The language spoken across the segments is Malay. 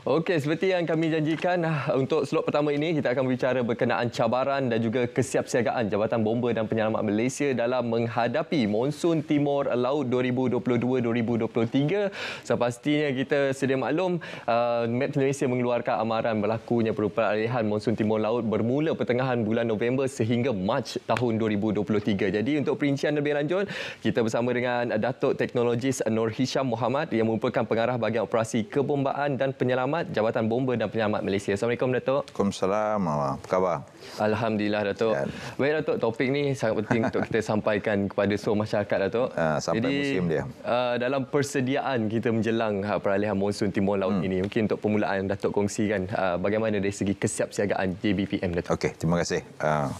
Okey, seperti yang kami janjikan ah, untuk slot pertama ini kita akan berbicara berkenaan cabaran dan juga kesiapsiagaan Jabatan Bomba dan Penyelamat Malaysia dalam menghadapi Monsun Timur Laut 2022-2023. Sepastinya so, kita sedia maklum uh, ah, Maps Malaysia mengeluarkan amaran berlakunya peralihan Monsun Timur Laut bermula pertengahan bulan November sehingga Mac tahun 2023. Jadi untuk perincian lebih lanjut, kita bersama dengan Datuk Teknologis Nur Hisham Muhammad yang merupakan pengarah bahagian operasi kebombaan dan penyelamat Selamat, Jabatan Bomber dan Penyelamat Malaysia. Assalamualaikum, Datuk. Waalaikumsalam. Apa khabar? Alhamdulillah, Datuk. Ya. Baik, Datuk. Topik ni sangat penting untuk kita sampaikan kepada seluruh masyarakat, Datuk. Ha, sampai Jadi, musim dia. Uh, dalam persediaan kita menjelang uh, peralihan monsun timur laut hmm. ini, mungkin untuk permulaan Datuk kongsikan uh, bagaimana dari segi kesiapsiagaan JBPM, Datuk. Okey, terima kasih. Uh,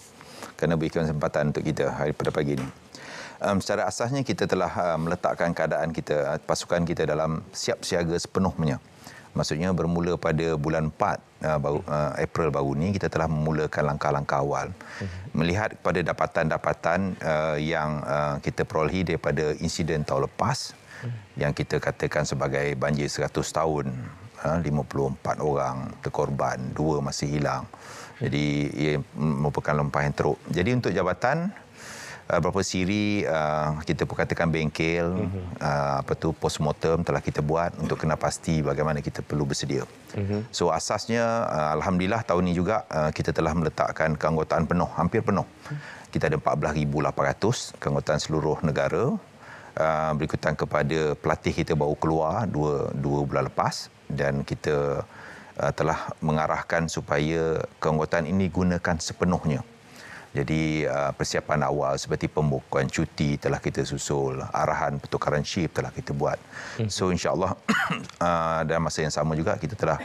kena berikan kesempatan untuk kita hari pada pagi ini. Um, secara asasnya kita telah uh, meletakkan keadaan kita uh, pasukan kita dalam siap siaga sepenuhnya maksudnya bermula pada bulan 4 uh, ah, baru, uh, April baru ini kita telah memulakan langkah-langkah awal mhm. melihat pada dapatan-dapatan uh, yang uh, kita perolehi daripada insiden tahun lepas mhm. yang kita katakan sebagai banjir 100 tahun uh, 54 orang terkorban dua masih hilang mhm. jadi ia merupakan lompat yang teruk jadi untuk jabatan uh, beberapa siri uh, kita pun katakan bengkel mm-hmm. uh, apa tu postmortem telah kita buat untuk kena pasti bagaimana kita perlu bersedia. Mm-hmm. So asasnya uh, alhamdulillah tahun ini juga uh, kita telah meletakkan keanggotaan penuh hampir penuh. Kita ada 14800 keanggotaan seluruh negara. Uh, berikutan kepada pelatih kita baru keluar dua, dua bulan lepas dan kita uh, telah mengarahkan supaya keanggotaan ini gunakan sepenuhnya. Jadi uh, persiapan awal seperti pembukaan cuti telah kita susul, arahan pertukaran shift telah kita buat. Hmm. So insyaallah uh, dalam masa yang sama juga kita telah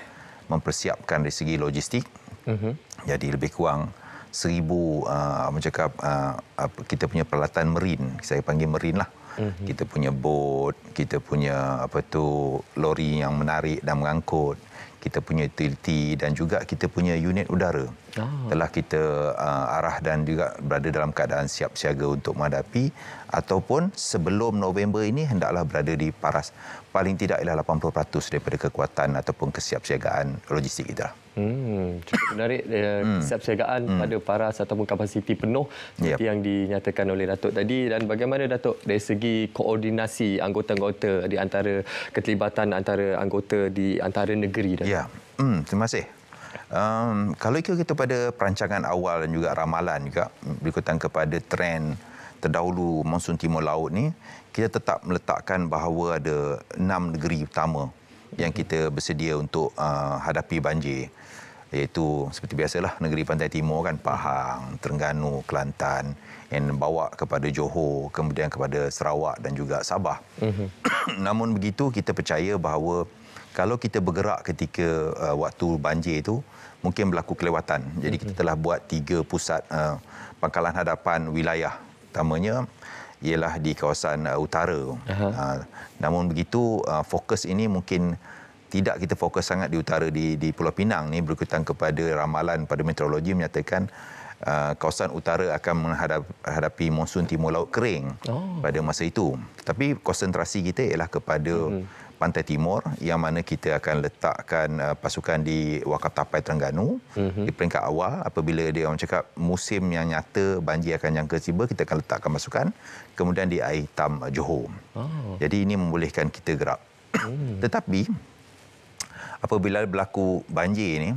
mempersiapkan dari segi logistik. Hmm. Jadi lebih kurang seribu uh, cakap uh, apa, kita punya peralatan merin saya panggil merin lah mm-hmm. kita punya bot kita punya apa tu lori yang menarik dan mengangkut kita punya teliti dan juga kita punya unit udara oh. telah kita uh, arah dan juga berada dalam keadaan siap siaga untuk menghadapi ataupun sebelum November ini hendaklah berada di paras paling tidak ialah 80% daripada kekuatan ataupun kesiapsiagaan logistik kita. Hmm, cukup menarik eh, kesiapsiagaan hmm. hmm. pada paras ataupun kapasiti penuh seperti yep. yang dinyatakan oleh Datuk tadi dan bagaimana Datuk dari segi koordinasi anggota-anggota di antara keterlibatan antara anggota di antara negeri Datuk. Ya. Hmm, terima kasih. Um, kalau ikut kita pada perancangan awal dan juga ramalan juga mm, berikutan kepada trend terdahulu monsun timur laut ni kita tetap meletakkan bahawa ada enam negeri utama yang mm-hmm. kita bersedia untuk uh, hadapi banjir iaitu seperti biasalah negeri pantai timur kan Pahang, Terengganu, Kelantan dan bawa kepada Johor kemudian kepada Sarawak dan juga Sabah. Mm-hmm. Namun begitu kita percaya bahawa kalau kita bergerak ketika uh, waktu banjir itu mungkin berlaku kelewatan. Jadi mm-hmm. kita mhm. telah buat tiga pusat uh, pangkalan hadapan wilayah. Utamanya ialah di kawasan uh, utara. Uh-huh. Uh, namun begitu uh, fokus ini mungkin tidak kita fokus sangat di utara di, di Pulau Pinang ni berkaitan kepada ramalan pada meteorologi menyatakan uh, kawasan utara akan menghadapi monsun timur laut kering oh. pada masa itu. Tapi konsentrasi kita ialah kepada mm-hmm. pantai timur yang mana kita akan letakkan uh, pasukan di Wakaf Tapai Terengganu mm-hmm. di peringkat awal apabila dia orang cakap musim yang nyata banjir akan jangka tiba kita akan letakkan pasukan kemudian di air hitam Johor. Oh. Jadi ini membolehkan kita gerak. Mm. Tetapi apabila berlaku banjir ini,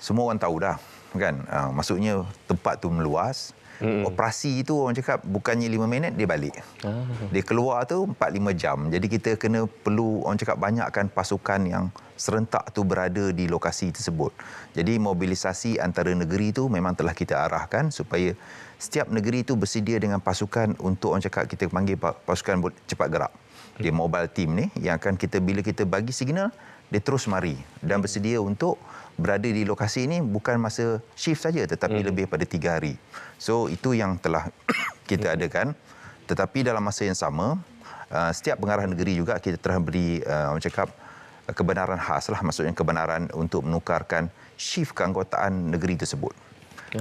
semua orang tahu dah kan uh, maksudnya tempat tu meluas Mm-mm. operasi itu orang cakap bukannya lima minit dia balik ah. dia keluar tu 4 5 jam jadi kita kena perlu orang cakap banyakkan pasukan yang serentak tu berada di lokasi tersebut jadi mobilisasi antara negeri itu memang telah kita arahkan supaya setiap negeri itu bersedia dengan pasukan untuk orang cakap kita panggil pasukan cepat gerak dia mobile team ni yang akan kita bila kita bagi signal dia terus mari dan bersedia untuk berada di lokasi ini bukan masa shift saja tetapi hmm. lebih pada tiga hari. So itu yang telah kita hmm. adakan. Tetapi dalam masa yang sama, uh, setiap pengarah negeri juga kita telah beri uh, orang cakap uh, kebenaran khas lah maksudnya kebenaran untuk menukarkan shift keanggotaan negeri tersebut.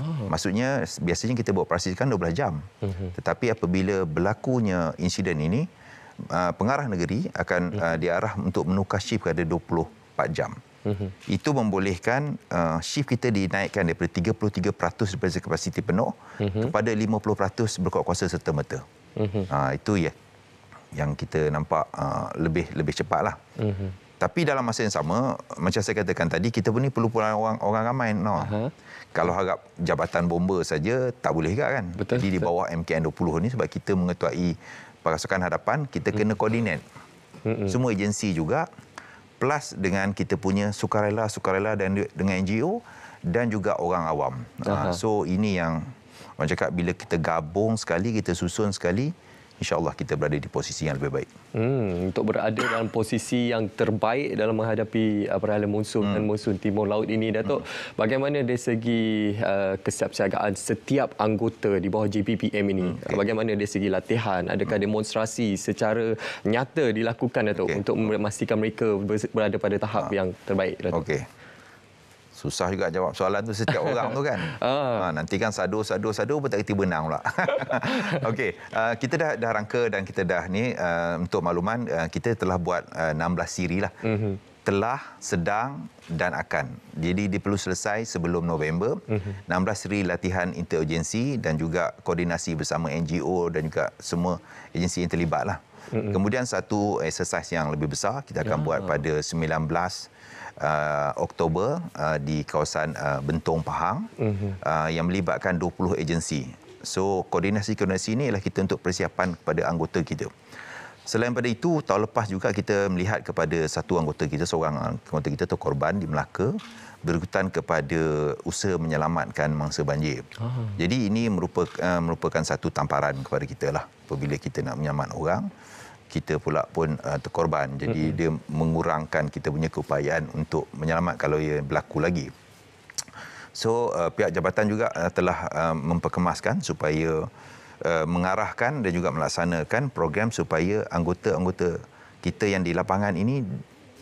Oh. Maksudnya biasanya kita buat operasi kan 12 jam. Mm-hmm. Tetapi apabila berlakunya insiden ini, Ah, pengarah negeri akan uh, diarah untuk menukar shift kepada 24 jam. Uh-huh. Itu membolehkan uh, shift kita dinaikkan daripada 33% daripada kapasiti penuh uh-huh. kepada 50% berkuat kuasa serta-merta. Uh-huh. Uh, itu ya yang kita nampak uh, lebih lebih cepatlah. Uh-huh. Tapi dalam masa yang sama, macam saya katakan tadi, kita pun ni perlu pulang orang, orang ramai. No. Uh-huh. Kalau harap jabatan bomba saja, tak boleh juga kan? Betul. Jadi di bawah MKN 20 ni sebab kita mengetuai pasukan hadapan kita kena hmm. koordinat semua agensi juga plus dengan kita punya sukarela sukarela dan dengan NGO dan juga orang awam. Ah, Aha. So ini yang orang cakap bila kita gabung sekali kita susun sekali insyaAllah kita berada di posisi yang lebih baik. Hmm, untuk berada dalam posisi yang terbaik dalam menghadapi uh, perhala monsun hmm. dan monsun timur laut ini, Datuk, hmm. bagaimana dari segi uh, kesiapsiagaan setiap anggota di bawah JPPM ini? Hmm. Okay. Bagaimana dari segi latihan? Adakah hmm. demonstrasi secara nyata dilakukan, Datuk, okay. untuk memastikan mereka berada pada tahap ha. yang terbaik, Datuk? Okay susah juga jawab soalan tu setiap orang tu kan. Uh. Ah. Ha, ah, nanti kan sadu sadu sadu pun tak kerti benang pula. Okey, uh, kita dah dah rangka dan kita dah ni uh, untuk makluman uh, kita telah buat uh, 16 siri lah. Mm-hmm telah sedang dan akan. Jadi dia perlu selesai sebelum November. Uh-huh. Mhm. 16 siri latihan interagensi dan juga koordinasi bersama NGO dan juga semua agensi yang terlibatlah. Uh-huh. Mhm. Kemudian satu exercise yang lebih besar kita akan uh buat pada 19 uh, Oktober uh, di kawasan uh, Bentong Pahang mm-hmm. uh, yang melibatkan 20 agensi. So koordinasi-koordinasi ini ialah kita untuk persiapan kepada anggota kita. Selain pada itu, tahun lepas juga kita melihat kepada satu anggota kita, seorang anggota kita itu korban di Melaka berikutan kepada usaha menyelamatkan mangsa banjir. Aha. Jadi ini merupakan, uh, merupakan satu tamparan kepada kita lah apabila kita nak menyelamat orang kita pula pun uh, terkorban jadi mm-hmm. dia mengurangkan kita punya keupayaan untuk menyelamat kalau ia berlaku lagi so uh, pihak jabatan juga uh, telah uh, memperkemaskan supaya uh, mengarahkan dan juga melaksanakan program supaya anggota-anggota kita yang di lapangan ini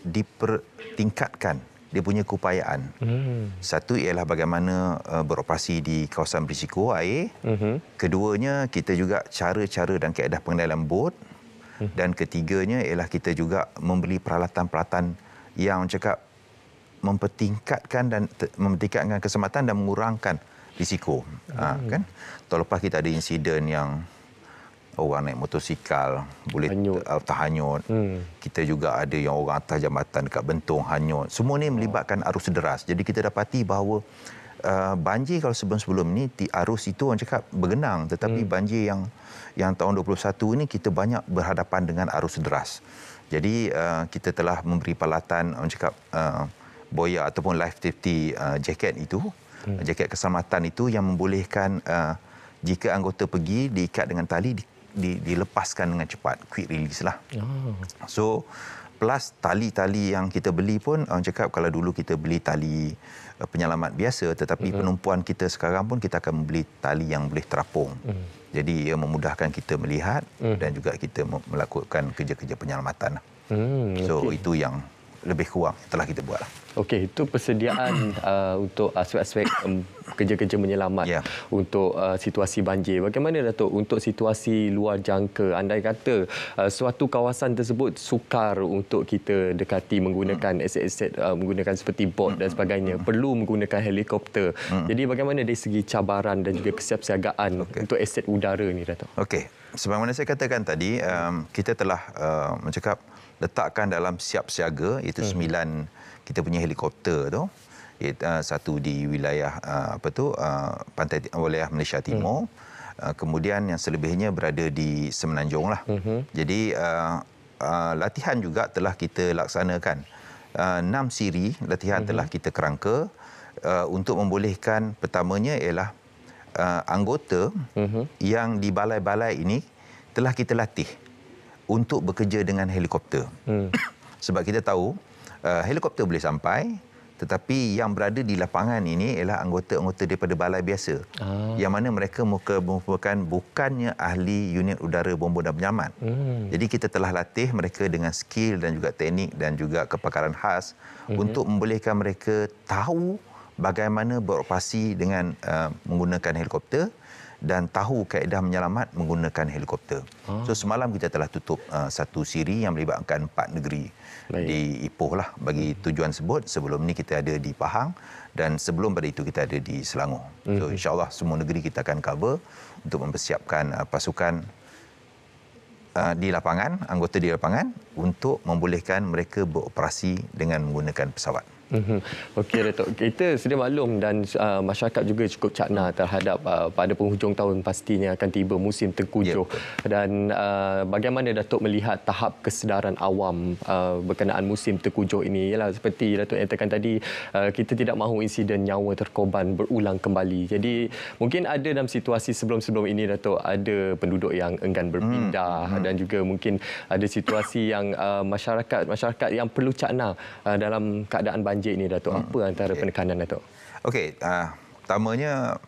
dipertingkatkan dia punya keupayaan. Hmm. Satu ialah bagaimana uh, beroperasi di kawasan berisiko air. E. Hmm. Keduanya kita juga cara-cara dan keadaan pengendalian bot. Hmm. dan ketiganya ialah kita juga membeli peralatan-peralatan yang cakap mempertingkatkan dan mempertingkatkan kesempatan dan mengurangkan risiko hmm. ha, kan terlepas kita ada insiden yang orang naik motosikal boleh hanyut. terhanyut hmm. kita juga ada yang orang atas jambatan dekat bentong hanyut semua ini melibatkan arus deras jadi kita dapati bahawa Eh, banjir kalau sebelum-sebelum ini di arus itu orang cakap bergenang tetapi hmm. banjir yang yang tahun 21 ini kita banyak berhadapan dengan arus deras. Jadi uh, kita telah memberi palatan orang cakap uh, boya ataupun life safety uh, jacket itu, hmm. jaket keselamatan itu yang membolehkan uh, jika anggota pergi diikat dengan tali di, di, dilepaskan dengan cepat quick release lah. Oh. So plus tali-tali yang kita beli pun orang cakap kalau dulu kita beli tali eh, penyelamat biasa tetapi mm-hmm. penumpuan kita sekarang pun kita akan membeli tali yang boleh terapung. Mm. Jadi ia memudahkan kita melihat mm. dan juga kita melakukan kerja-kerja penyelamatan. Lah. Mm, so okay. itu yang lebih kurang telah kita buat. Okey, itu persediaan uh, untuk aspek-aspek um, kerja-kerja menyelamat yeah. untuk uh, situasi banjir. Bagaimana Datuk untuk situasi luar jangka? Andai kata uh, suatu kawasan tersebut sukar untuk kita dekati menggunakan mm. aset-aset uh, menggunakan seperti bot dan sebagainya, mm. perlu menggunakan helikopter. Mm. Jadi bagaimana dari segi cabaran dan juga kesiapsiagaan okay. untuk aset udara ini Datuk? Okey. Sebagaimana saya katakan tadi, um, kita telah uh, mencakap letakkan dalam siap siaga iaitu hmm. sembilan kita punya helikopter tu ah, satu di wilayah ah, apa tu ah, pantai wilayah Malaysia hmm. Timur hmm. kemudian yang selebihnya berada di semenanjung lah hmm. jadi latihan juga telah kita laksanakan enam siri latihan hmm. telah kita kerangka untuk membolehkan pertamanya ialah anggota hmm. yang di balai-balai ini telah kita latih untuk bekerja dengan helikopter. Hmm. Sebab kita tahu uh, helikopter boleh sampai tetapi yang berada di lapangan ini ialah anggota-anggota daripada balai biasa. Ah. Yang mana mereka muka merupakan bukannya ahli unit udara bomba dan penyaman. Hmm. Jadi kita telah latih mereka dengan skill dan juga teknik dan juga kepakaran khas hmm. untuk membolehkan mereka tahu bagaimana beroperasi dengan uh, menggunakan helikopter dan tahu kaedah menyelamat menggunakan helikopter. Ha. So semalam kita telah tutup uh, satu siri yang melibatkan empat negeri Lain. di Ipoh lah bagi tujuan sebut. Sebelum ni kita ada di Pahang dan sebelum pada itu kita ada di Selangor. So mhm. insyaallah semua negeri kita akan cover untuk mempersiapkan uh, pasukan uh, di lapangan, anggota di lapangan untuk membolehkan mereka beroperasi dengan menggunakan pesawat. Mhm. Okey Datuk, kita sedia maklum dan uh, masyarakat juga cukup cakna terhadap uh, pada penghujung tahun pastinya akan tiba musim tengkujuh. Yeah. Ya, dan uh, bagaimana Datuk melihat tahap kesedaran awam uh, berkenaan musim tengkujuh ini? Ialah seperti Datuk yang tekan tadi, uh, kita tidak mahu insiden nyawa terkorban berulang kembali. Jadi mungkin ada dalam situasi sebelum-sebelum ini Datuk ada penduduk yang enggan berpindah mm dan juga mungkin ada situasi yang uh, masyarakat masyarakat yang perlu cakna uh, dalam keadaan banjir banjir ini Datuk? Hmm. Apa hmm. antara penekanan Datuk? Okey, uh, pertamanya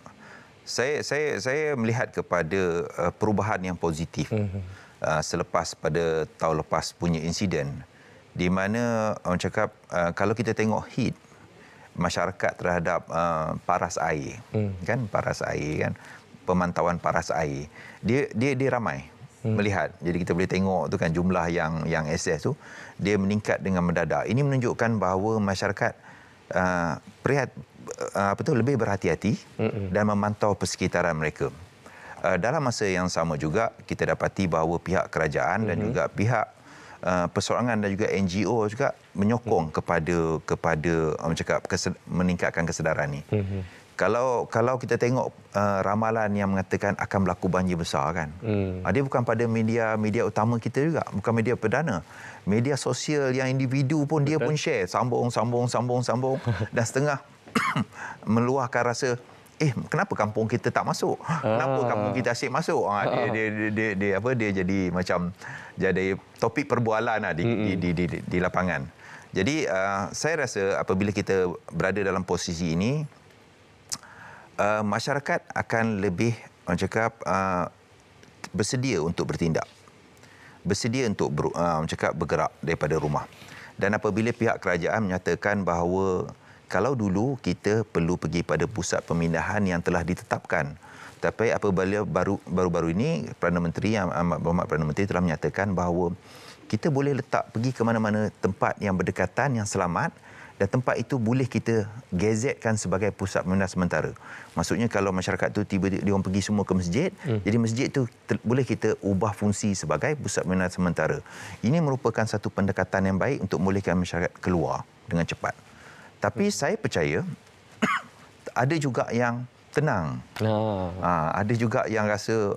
saya saya saya melihat kepada uh, perubahan yang positif. Hmm. Uh, selepas pada tahun lepas punya insiden di mana orang cakap uh, kalau kita tengok hit masyarakat terhadap uh, paras air hmm. kan paras air kan pemantauan paras air dia dia dia ramai hmm. melihat. Jadi kita boleh tengok tu kan jumlah yang yang SS tu dia meningkat dengan mendadak. Ini menunjukkan bahawa masyarakat uh, prihat uh, apa tu lebih berhati-hati hmm. dan memantau persekitaran mereka. Uh, dalam masa yang sama juga kita dapati bahawa pihak kerajaan hmm. dan juga pihak Uh, persorangan dan juga NGO juga menyokong hmm. kepada kepada um, cakap kesed- meningkatkan kesedaran ini. Hmm kalau kalau kita tengok uh, ramalan yang mengatakan akan berlaku banjir besar kan hmm. Ah, dia bukan pada media media utama kita juga bukan media perdana media sosial yang individu pun Betul. dia pun share sambung sambung sambung sambung dan setengah meluahkan rasa eh kenapa kampung kita tak masuk ah. kenapa kampung kita asyik masuk ah. dia, ah. dia, dia, dia dia apa dia jadi macam jadi topik perbualan lah di, hmm. di di di di lapangan jadi uh, saya rasa apabila kita berada dalam posisi ini uh, masyarakat akan lebih orang cakap uh, bersedia untuk bertindak bersedia untuk ber, uh, orang cakap bergerak daripada rumah dan apabila pihak kerajaan menyatakan bahawa kalau dulu kita perlu pergi pada pusat pemindahan yang telah ditetapkan tapi apabila baru baru-baru ini Perdana Menteri Ahmad Muhammad Perdana Menteri telah menyatakan bahawa kita boleh letak pergi ke mana-mana tempat yang berdekatan yang selamat dan tempat itu boleh kita gezetkan sebagai pusat pembinaan sementara. Maksudnya kalau masyarakat itu tiba-tiba dia pergi semua ke masjid, hmm. jadi masjid itu boleh kita ubah fungsi sebagai pusat pembinaan sementara. Ini merupakan satu pendekatan yang baik untuk membolehkan masyarakat keluar dengan cepat. Tapi hmm. saya percaya ada juga yang tenang. Ah. Ha, ada juga yang rasa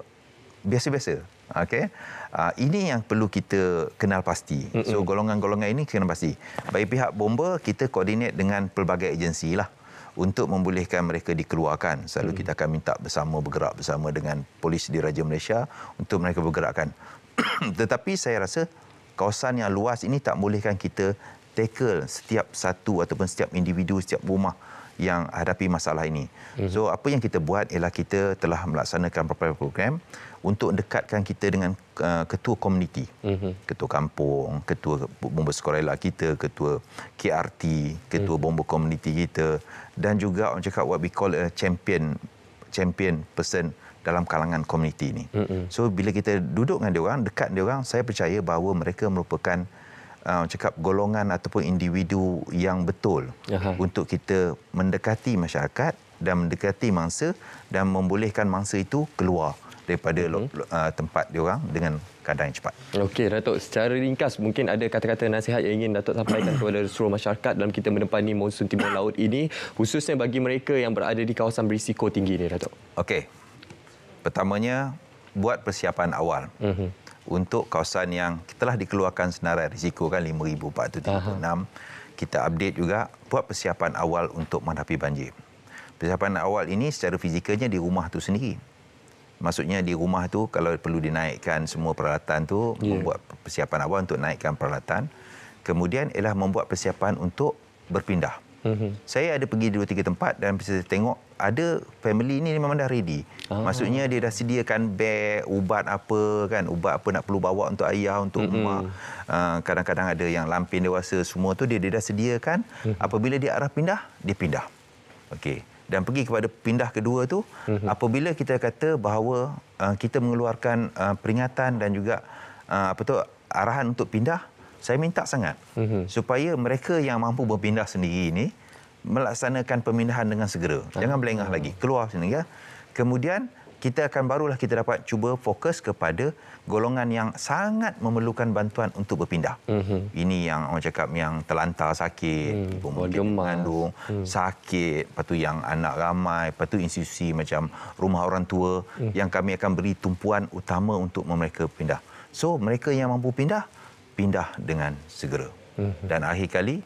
biasa-biasa. Okay, Uh, ini yang perlu kita kenal pasti. Mm-mm. So golongan-golongan ini kenal pasti. Bagi pihak bomber kita koordinat dengan pelbagai agensi lah untuk membolehkan mereka dikeluarkan. Selalu mm. kita akan minta bersama bergerak bersama dengan polis di Raja Malaysia untuk mereka bergerakkan. Tetapi saya rasa kawasan yang luas ini tak bolehkan kita tackle setiap satu ataupun setiap individu setiap rumah yang hadapi masalah ini. Hmm. So apa yang kita buat ialah kita telah melaksanakan beberapa program untuk dekatkan kita dengan uh, ketua komuniti, hmm. ketua kampung, ketua bomba sekolah kita, ketua KRT, ketua hmm. bomba komuniti kita dan juga orang cakap what we call a champion champion person dalam kalangan komuniti ini. Mm-hmm. So bila kita duduk dengan dia orang, dekat dia orang, saya percaya bahawa mereka merupakan uh, cakap golongan ataupun individu yang betul Aha. untuk kita mendekati masyarakat dan mendekati mangsa dan membolehkan mangsa itu keluar daripada hmm. lo, uh, tempat orang dengan keadaan yang cepat. Okey, Datuk. Secara ringkas, mungkin ada kata-kata nasihat yang ingin Datuk sampaikan kepada seluruh masyarakat dalam kita menempani monsun timur laut ini, khususnya bagi mereka yang berada di kawasan berisiko tinggi ini, Datuk. Okey. Pertamanya, buat persiapan awal. Hmm untuk kawasan yang telah dikeluarkan senarai risiko kan 5,436. Uh-huh. Kita update juga buat persiapan awal untuk menghadapi banjir. Persiapan awal ini secara fizikalnya di rumah tu sendiri. Maksudnya di rumah tu kalau perlu dinaikkan semua peralatan tu yeah. membuat persiapan awal untuk naikkan peralatan. Kemudian ialah membuat persiapan untuk berpindah. Mm-hmm. Saya ada pergi dua tiga tempat dan saya tengok ada family ni memang dah ready. Ah. Maksudnya dia dah sediakan beg, ubat apa kan, ubat apa nak perlu bawa untuk ayah, untuk mm-hmm. mak. Uh, kadang-kadang ada yang lampin dewasa semua tu dia dia dah sediakan. Mm-hmm. Apabila dia arah pindah, dia pindah. Okey. Dan pergi kepada pindah kedua tu, mm-hmm. apabila kita kata bahawa uh, kita mengeluarkan uh, peringatan dan juga uh, apa tu arahan untuk pindah, saya minta sangat mm-hmm. supaya mereka yang mampu berpindah sendiri ini melaksanakan pemindahan dengan segera. Ah. Jangan belengah mm-hmm. lagi, keluar sini ya. Kemudian kita akan barulah kita dapat cuba fokus kepada golongan yang sangat memerlukan bantuan untuk berpindah. Mm-hmm. Ini yang orang cakap yang terlantar sakit, mm ibu mungkin mengandung, mm sakit, lepas yang anak ramai, lepas institusi macam rumah orang tua mm yang kami akan beri tumpuan utama untuk mereka pindah. So mereka yang mampu pindah pindah dengan segera. Mm-hmm. Dan akhir kali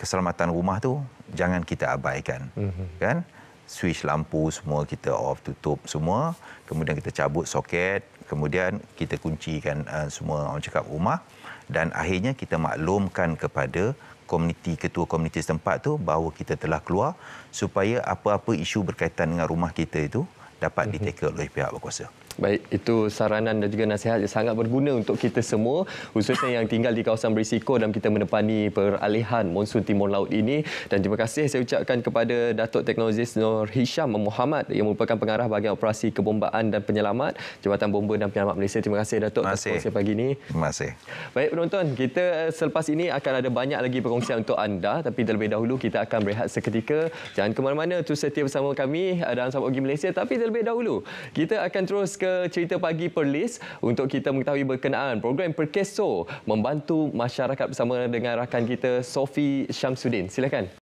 keselamatan rumah tu jangan kita abaikan. Mm-hmm. Kan? Switch lampu semua kita off tutup semua, kemudian kita cabut soket, kemudian kita kuncikan uh, semua orang cakap rumah dan akhirnya kita maklumkan kepada komuniti ketua komuniti setempat tu bahawa kita telah keluar supaya apa-apa isu berkaitan dengan rumah kita itu dapat mm-hmm. ditekel oleh pihak berkuasa. Baik, itu saranan dan juga nasihat yang sangat berguna untuk kita semua khususnya yang tinggal di kawasan berisiko dan kita menepani peralihan monsun timur laut ini dan terima kasih saya ucapkan kepada Datuk Teknologi Nur Hisham Muhammad yang merupakan pengarah bahagian operasi kebombaan dan penyelamat Jabatan Bomba dan Penyelamat Malaysia. Terima kasih Datuk atas kongsi pagi ini. Terima kasih. Baik penonton, kita selepas ini akan ada banyak lagi perkongsian untuk anda tapi terlebih dahulu kita akan berehat seketika. Jangan ke mana-mana, tu setia bersama kami eh, dalam Sabah Ogi Malaysia tapi terlebih dahulu kita akan terus ke ke cerita pagi Perlis untuk kita mengetahui berkenaan program Perkeso membantu masyarakat bersama dengan rakan kita Sofi Syamsuddin. Silakan.